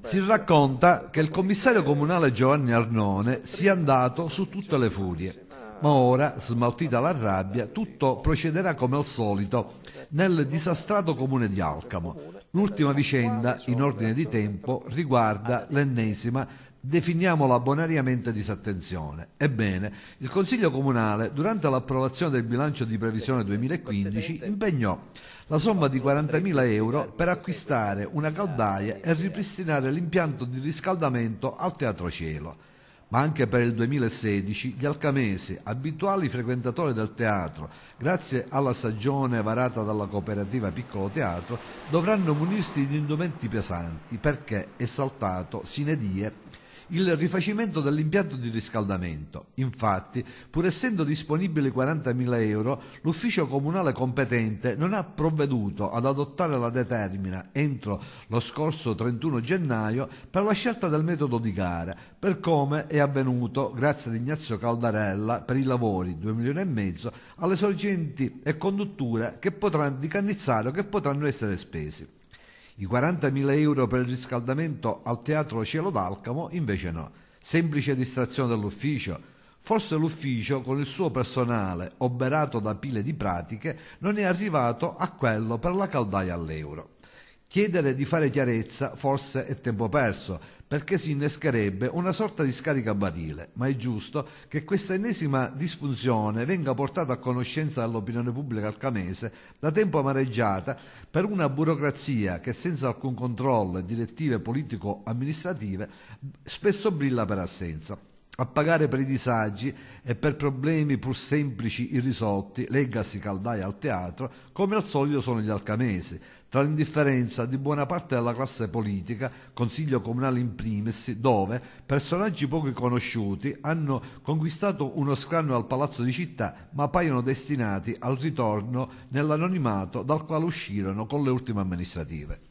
Si racconta che il commissario comunale Giovanni Arnone sia andato su tutte le furie, ma ora, smaltita la rabbia, tutto procederà come al solito nel disastrato comune di Alcamo. L'ultima vicenda, in ordine di tempo, riguarda l'ennesima Definiamola bonariamente disattenzione. Ebbene, il Consiglio Comunale, durante l'approvazione del bilancio di previsione 2015, impegnò la somma di 40.000 euro per acquistare una caldaia e ripristinare l'impianto di riscaldamento al Teatro Cielo. Ma anche per il 2016 gli alcamesi, abituali frequentatori del teatro, grazie alla stagione varata dalla cooperativa Piccolo Teatro, dovranno munirsi di indumenti pesanti perché è saltato sine die il rifacimento dell'impianto di riscaldamento. Infatti, pur essendo disponibili 40.000 euro, l'ufficio comunale competente non ha provveduto ad adottare la determina entro lo scorso 31 gennaio per la scelta del metodo di gara, per come è avvenuto grazie ad Ignazio Caldarella per i lavori 2 milioni e mezzo alle sorgenti e condutture che potranno, di cannizzare che potranno essere spesi. I 40.000 euro per il riscaldamento al Teatro Cielo d'Alcamo invece no. Semplice distrazione dell'ufficio. Forse l'ufficio, con il suo personale oberato da pile di pratiche, non è arrivato a quello per la caldaia all'euro. Chiedere di fare chiarezza forse è tempo perso, perché si innescherebbe una sorta di scarica barile, ma è giusto che questa ennesima disfunzione venga portata a conoscenza dall'opinione pubblica alcamese da tempo amareggiata per una burocrazia che senza alcun controllo e direttive politico-amministrative spesso brilla per assenza. A pagare per i disagi e per problemi pur semplici irrisolti, leggasi caldaia al teatro, come al solito sono gli alcamesi, tra l'indifferenza di buona parte della classe politica, Consiglio Comunale in primis, dove personaggi poco conosciuti hanno conquistato uno scranno al palazzo di città, ma paiono destinati al ritorno nell'anonimato dal quale uscirono con le ultime amministrative.